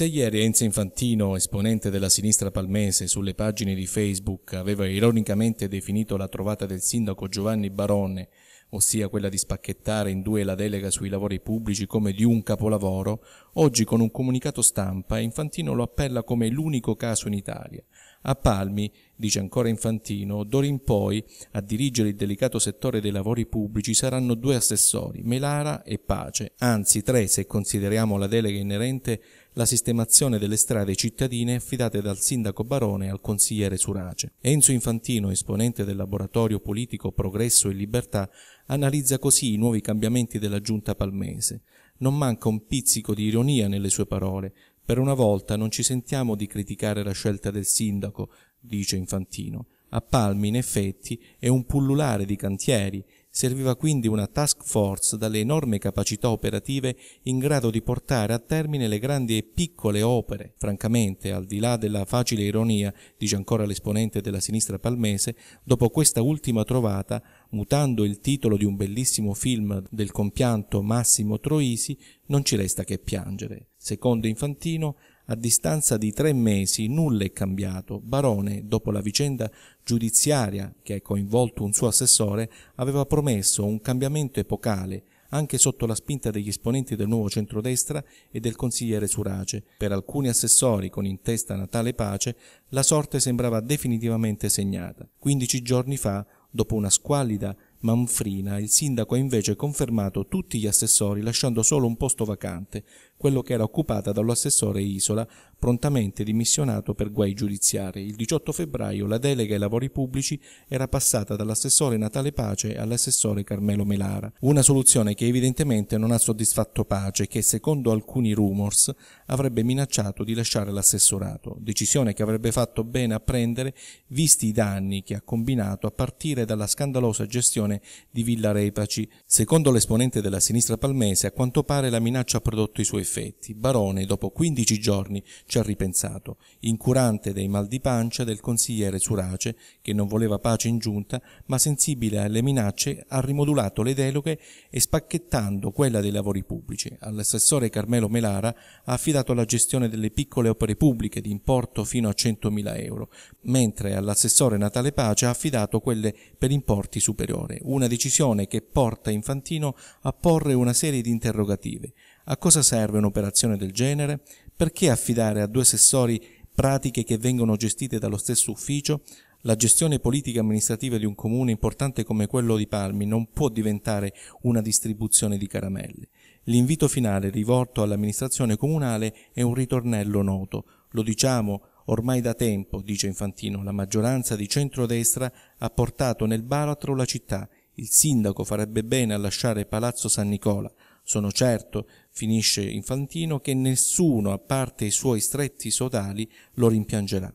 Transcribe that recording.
Se ieri Enzo Infantino, esponente della sinistra palmese, sulle pagine di Facebook aveva ironicamente definito la trovata del sindaco Giovanni Barone, ossia quella di spacchettare in due la delega sui lavori pubblici come di un capolavoro, oggi con un comunicato stampa Infantino lo appella come l'unico caso in Italia, a palmi dice ancora infantino d'ora in poi a dirigere il delicato settore dei lavori pubblici saranno due assessori melara e pace anzi tre se consideriamo la delega inerente la sistemazione delle strade cittadine affidate dal sindaco barone al consigliere surace enzo infantino esponente del laboratorio politico progresso e libertà analizza così i nuovi cambiamenti della giunta palmese non manca un pizzico di ironia nelle sue parole per una volta non ci sentiamo di criticare la scelta del sindaco dice infantino a palmi in effetti è un pullulare di cantieri Serviva quindi una task force dalle enorme capacità operative in grado di portare a termine le grandi e piccole opere. Francamente, al di là della facile ironia, dice ancora l'esponente della sinistra palmese, dopo questa ultima trovata, mutando il titolo di un bellissimo film del compianto Massimo Troisi, non ci resta che piangere. Secondo Infantino, a distanza di tre mesi nulla è cambiato barone dopo la vicenda giudiziaria che ha coinvolto un suo assessore aveva promesso un cambiamento epocale anche sotto la spinta degli esponenti del nuovo centrodestra e del consigliere Surace. Per alcuni assessori con in testa Natale Pace, la sorte sembrava definitivamente segnata. Quindici giorni fa, dopo una squallida Manfrina, il sindaco ha invece confermato tutti gli assessori lasciando solo un posto vacante, quello che era occupato dall'assessore Isola, prontamente dimissionato per guai giudiziari. Il 18 febbraio la delega ai lavori pubblici era passata dall'assessore Natale Pace all'assessore Carmelo Melara, una soluzione che evidentemente non ha soddisfatto Pace che secondo alcuni rumors avrebbe minacciato di lasciare l'assessorato, decisione che avrebbe fatto bene a prendere visti i danni che ha combinato a partire dalla scandalosa gestione situazione di Villa Repaci. Secondo l'esponente della sinistra palmese, a quanto pare la minaccia ha prodotto i suoi effetti. Barone, dopo 15 giorni, ci ha ripensato, incurante dei mal di pancia del consigliere Surace, che non voleva pace in giunta, ma sensibile alle minacce, ha rimodulato le deloghe e spacchettando quella dei lavori pubblici. All'assessore Carmelo Melara ha affidato la gestione delle piccole opere pubbliche di importo fino a 100.000 euro, mentre all'assessore Natale Pace ha affidato quelle per importi superiori una decisione che porta Infantino a porre una serie di interrogativi. A cosa serve un'operazione del genere? Perché affidare a due assessori pratiche che vengono gestite dallo stesso ufficio? La gestione politica amministrativa di un comune importante come quello di Palmi non può diventare una distribuzione di caramelle. L'invito finale rivolto all'amministrazione comunale è un ritornello noto. Lo diciamo, Ormai da tempo, dice Infantino, la maggioranza di centrodestra ha portato nel baratro la città. Il sindaco farebbe bene a lasciare Palazzo San Nicola. Sono certo, finisce Infantino, che nessuno, a parte i suoi stretti sodali, lo rimpiangerà.